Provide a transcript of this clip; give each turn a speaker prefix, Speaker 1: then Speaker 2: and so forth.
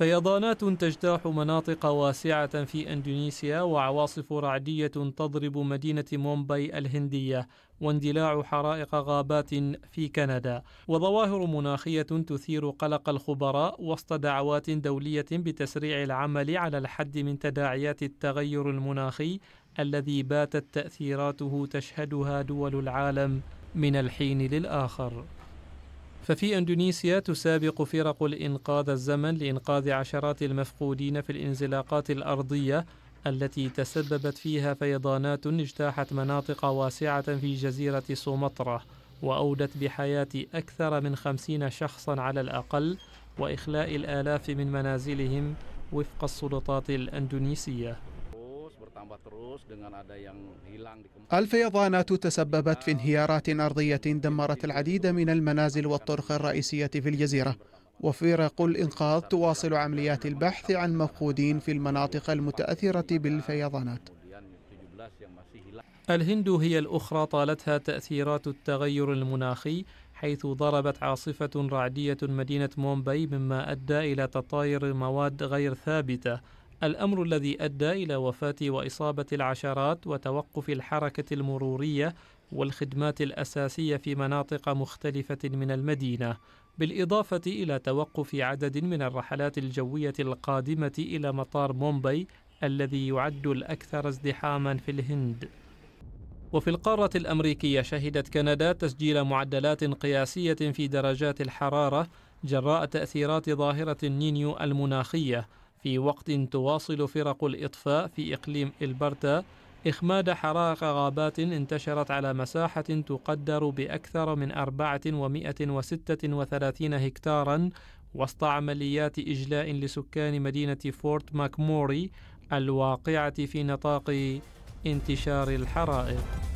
Speaker 1: فيضانات تجتاح مناطق واسعة في أندونيسيا وعواصف رعدية تضرب مدينة مومباي الهندية واندلاع حرائق غابات في كندا وظواهر مناخية تثير قلق الخبراء وسط دعوات دولية بتسريع العمل على الحد من تداعيات التغير المناخي الذي باتت تأثيراته تشهدها دول العالم من الحين للآخر ففي أندونيسيا تسابق فرق الإنقاذ الزمن لإنقاذ عشرات المفقودين في الانزلاقات الأرضية التي تسببت فيها فيضانات اجتاحت مناطق واسعة في جزيرة سومطرة وأودت بحياة أكثر من خمسين شخصا على الأقل وإخلاء الآلاف من منازلهم وفق السلطات الأندونيسية
Speaker 2: الفيضانات تسببت في انهيارات أرضية دمرت العديد من المنازل والطرق الرئيسية في الجزيرة وفرق الإنقاذ تواصل عمليات البحث عن مفقودين في المناطق المتأثرة بالفيضانات
Speaker 1: الهند هي الأخرى طالتها تأثيرات التغير المناخي حيث ضربت عاصفة رعدية مدينة مومباي مما أدى إلى تطاير مواد غير ثابتة الأمر الذي أدى إلى وفاة وإصابة العشرات وتوقف الحركة المرورية والخدمات الأساسية في مناطق مختلفة من المدينة، بالإضافة إلى توقف عدد من الرحلات الجوية القادمة إلى مطار مومباي الذي يعد الأكثر ازدحاما في الهند. وفي القارة الأمريكية شهدت كندا تسجيل معدلات قياسية في درجات الحرارة جراء تأثيرات ظاهرة النينيو المناخية في وقت تواصل فرق الإطفاء في إقليم إلبرتا إخماد حرائق غابات انتشرت على مساحة تقدر بأكثر من 436 هكتارا وسط عمليات إجلاء لسكان مدينة فورت ماكموري الواقعة في نطاق انتشار الحرائق